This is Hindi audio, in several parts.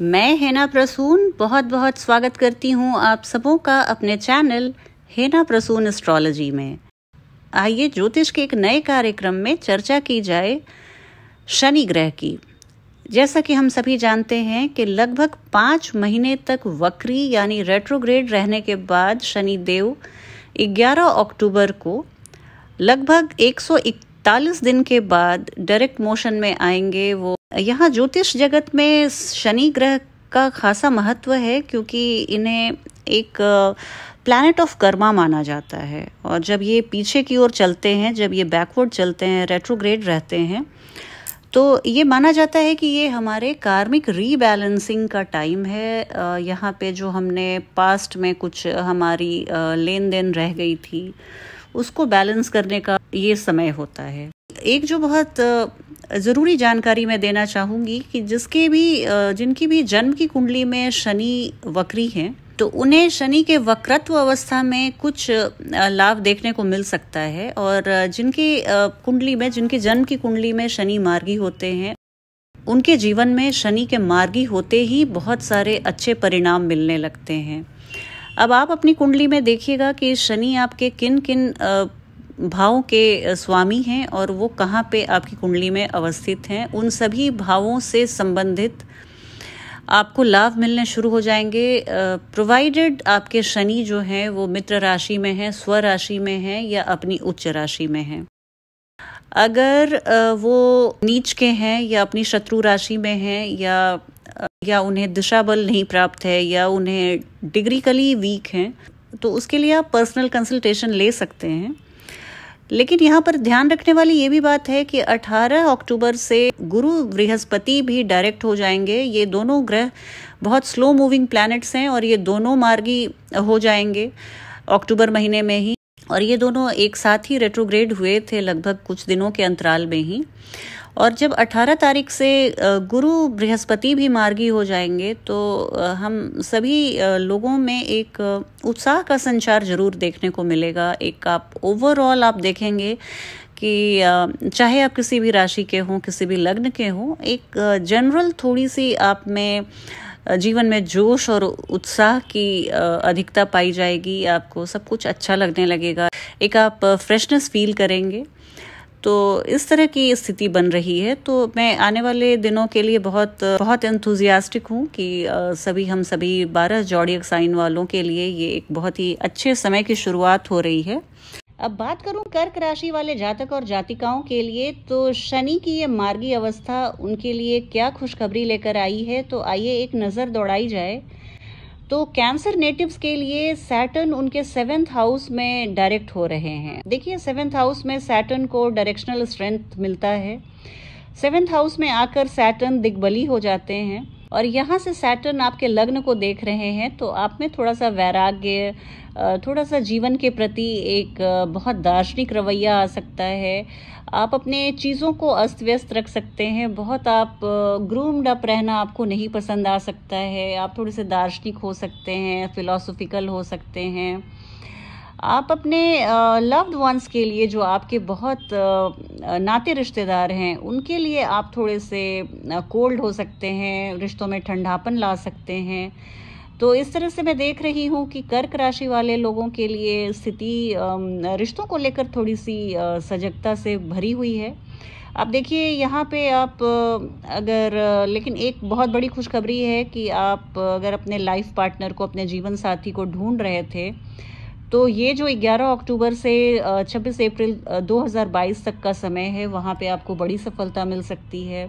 मैं हेना प्रसून बहुत बहुत स्वागत करती हूँ आप सबों का अपने चैनल हेना प्रसून एस्ट्रोलॉजी में आइए ज्योतिष के एक नए कार्यक्रम में चर्चा की जाए शनि ग्रह की जैसा कि हम सभी जानते हैं कि लगभग पाँच महीने तक वक्री यानी रेट्रोग्रेड रहने के बाद शनि देव 11 अक्टूबर को लगभग 141 दिन के बाद डायरेक्ट मोशन में आएंगे वो यहाँ ज्योतिष जगत में शनि ग्रह का खासा महत्व है क्योंकि इन्हें एक प्लानट ऑफ कर्मा माना जाता है और जब ये पीछे की ओर चलते हैं जब ये बैकवर्ड चलते हैं रेट्रोग्रेड रहते हैं तो ये माना जाता है कि ये हमारे कार्मिक रीबैलेंसिंग का टाइम है यहाँ पे जो हमने पास्ट में कुछ हमारी लेन देन रह गई थी उसको बैलेंस करने का ये समय होता है एक जो बहुत ज़रूरी जानकारी मैं देना चाहूँगी कि जिसके भी जिनकी भी जन्म की कुंडली में शनि वक्री हैं तो उन्हें शनि के वक्रत्व अवस्था में कुछ लाभ देखने को मिल सकता है और जिनकी कुंडली में जिनके जन्म की कुंडली में शनि मार्गी होते हैं उनके जीवन में शनि के मार्गी होते ही बहुत सारे अच्छे परिणाम मिलने लगते हैं अब आप अपनी कुंडली में देखिएगा कि शनि आपके किन किन भाव के स्वामी हैं और वो कहाँ पे आपकी कुंडली में अवस्थित हैं उन सभी भावों से संबंधित आपको लाभ मिलने शुरू हो जाएंगे प्रोवाइडेड आपके शनि जो हैं वो मित्र राशि में हैं स्व राशि में हैं या अपनी उच्च राशि में हैं अगर वो नीच के हैं या अपनी शत्रु राशि में हैं या या उन्हें दिशा बल नहीं प्राप्त है या उन्हें डिग्रीकली वीक हैं तो उसके लिए आप पर्सनल कंसल्टेशन ले सकते हैं लेकिन यहाँ पर ध्यान रखने वाली ये भी बात है कि 18 अक्टूबर से गुरु बृहस्पति भी डायरेक्ट हो जाएंगे ये दोनों ग्रह बहुत स्लो मूविंग प्लैनेट्स हैं और ये दोनों मार्गी हो जाएंगे अक्टूबर महीने में ही और ये दोनों एक साथ ही रेट्रोग्रेड हुए थे लगभग कुछ दिनों के अंतराल में ही और जब 18 तारीख से गुरु बृहस्पति भी मार्गी हो जाएंगे तो हम सभी लोगों में एक उत्साह का संचार ज़रूर देखने को मिलेगा एक आप ओवरऑल आप देखेंगे कि चाहे आप किसी भी राशि के हों किसी भी लग्न के हों एक जनरल थोड़ी सी आप में जीवन में जोश और उत्साह की अधिकता पाई जाएगी आपको सब कुछ अच्छा लगने लगेगा एक आप फ्रेशनेस फील करेंगे तो इस तरह की स्थिति बन रही है तो मैं आने वाले दिनों के लिए बहुत बहुत एंथुजियास्टिक हूँ कि सभी हम सभी बारह जॉडियक साइन वालों के लिए ये एक बहुत ही अच्छे समय की शुरुआत हो रही है अब बात करूं कर्क राशि वाले जातक और जातिकाओं के लिए तो शनि की ये मार्गी अवस्था उनके लिए क्या खुशखबरी लेकर आई है तो आइए एक नज़र दौड़ाई जाए तो कैंसर नेटिव्स के लिए सैटर्न उनके सेवेंथ हाउस में डायरेक्ट हो रहे हैं देखिए सेवेंथ हाउस में सैटर्न को डायरेक्शनल स्ट्रेंथ मिलता है सेवेंथ हाउस में आकर सैटर्न दिग्बली हो जाते हैं और यहाँ से सैटर्न आपके लग्न को देख रहे हैं तो आप में थोड़ा सा वैराग्य थोड़ा सा जीवन के प्रति एक बहुत दार्शनिक रवैया आ सकता है आप अपने चीज़ों को अस्त व्यस्त रख सकते हैं बहुत आप ग्रूम्ड अप रहना आपको नहीं पसंद आ सकता है आप थोड़े से दार्शनिक हो सकते हैं फिलोसफिकल हो सकते हैं आप अपने लव्ड वंस के लिए जो आपके बहुत नाते रिश्तेदार हैं उनके लिए आप थोड़े से कोल्ड हो सकते हैं रिश्तों में ठंडापन ला सकते हैं तो इस तरह से मैं देख रही हूँ कि कर्क राशि वाले लोगों के लिए स्थिति रिश्तों को लेकर थोड़ी सी सजगता से भरी हुई है अब देखिए यहाँ पे आप अगर लेकिन एक बहुत बड़ी खुशखबरी है कि आप अगर अपने लाइफ पार्टनर को अपने जीवन साथी को ढूंढ रहे थे तो ये जो 11 अक्टूबर से 26 अप्रैल 2022 तक का समय है वहाँ पे आपको बड़ी सफलता मिल सकती है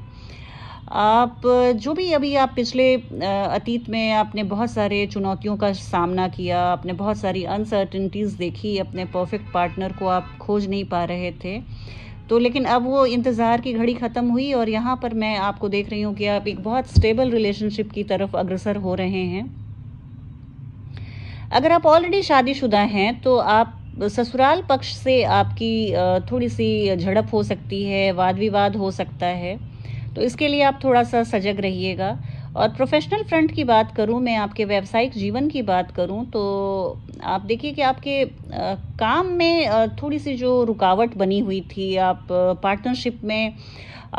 आप जो भी अभी आप पिछले अतीत में आपने बहुत सारे चुनौतियों का सामना किया आपने बहुत सारी अनसर्टिनटीज़ देखी अपने परफेक्ट पार्टनर को आप खोज नहीं पा रहे थे तो लेकिन अब वो इंतज़ार की घड़ी ख़त्म हुई और यहाँ पर मैं आपको देख रही हूँ कि आप एक बहुत स्टेबल रिलेशनशिप की तरफ अग्रसर हो रहे हैं अगर आप ऑलरेडी शादीशुदा हैं तो आप ससुराल पक्ष से आपकी थोड़ी सी झड़प हो सकती है वाद विवाद हो सकता है तो इसके लिए आप थोड़ा सा सजग रहिएगा और प्रोफेशनल फ्रंट की बात करूं मैं आपके व्यावसायिक जीवन की बात करूं तो आप देखिए कि आपके काम में थोड़ी सी जो रुकावट बनी हुई थी आप पार्टनरशिप में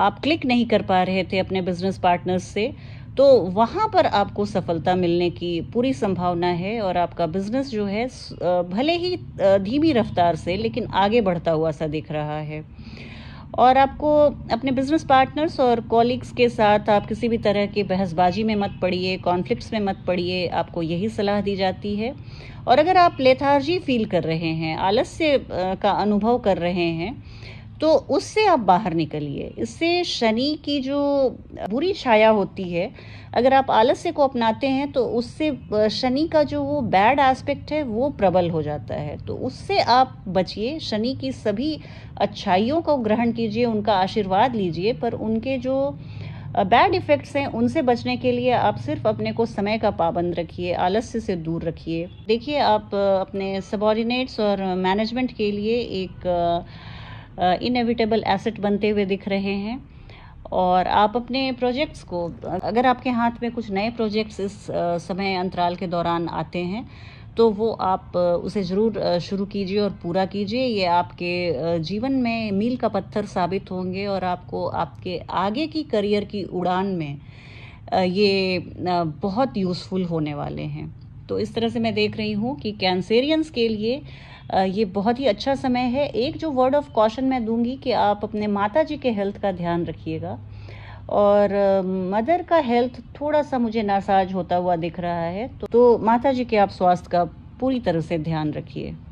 आप क्लिक नहीं कर पा रहे थे अपने बिजनेस पार्टनर्स से तो वहाँ पर आपको सफलता मिलने की पूरी संभावना है और आपका बिजनेस जो है भले ही धीमी रफ्तार से लेकिन आगे बढ़ता हुआ सा दिख रहा है और आपको अपने बिजनेस पार्टनर्स और कॉलिग्स के साथ आप किसी भी तरह की बहसबाजी में मत पड़िए कॉन्फ्लिक्ट्स में मत पड़िए आपको यही सलाह दी जाती है और अगर आप लेथार्जी फील कर रहे हैं आलस्य का अनुभव कर रहे हैं तो उससे आप बाहर निकलिए इससे शनि की जो बुरी छाया होती है अगर आप आलस्य को अपनाते हैं तो उससे शनि का जो वो बैड एस्पेक्ट है वो प्रबल हो जाता है तो उससे आप बचिए शनि की सभी अच्छाइयों को ग्रहण कीजिए उनका आशीर्वाद लीजिए पर उनके जो बैड इफ़ेक्ट्स हैं उनसे बचने के लिए आप सिर्फ अपने को समय का पाबंद रखिए आलस्य से दूर रखिए देखिए आप अपने सबॉर्डिनेट्स और मैनेजमेंट के लिए एक इनएविटेबल एसेट बनते हुए दिख रहे हैं और आप अपने प्रोजेक्ट्स को अगर आपके हाथ में कुछ नए प्रोजेक्ट्स इस समय अंतराल के दौरान आते हैं तो वो आप उसे ज़रूर शुरू कीजिए और पूरा कीजिए ये आपके जीवन में मील का पत्थर साबित होंगे और आपको आपके आगे की करियर की उड़ान में ये बहुत यूज़फुल होने वाले हैं तो इस तरह से मैं देख रही हूँ कि कैंसेरियंस के लिए ये बहुत ही अच्छा समय है एक जो वर्ड ऑफ कॉशन मैं दूंगी कि आप अपने माता जी के हेल्थ का ध्यान रखिएगा और मदर का हेल्थ थोड़ा सा मुझे नासाज होता हुआ दिख रहा है तो, तो माता जी के आप स्वास्थ्य का पूरी तरह से ध्यान रखिए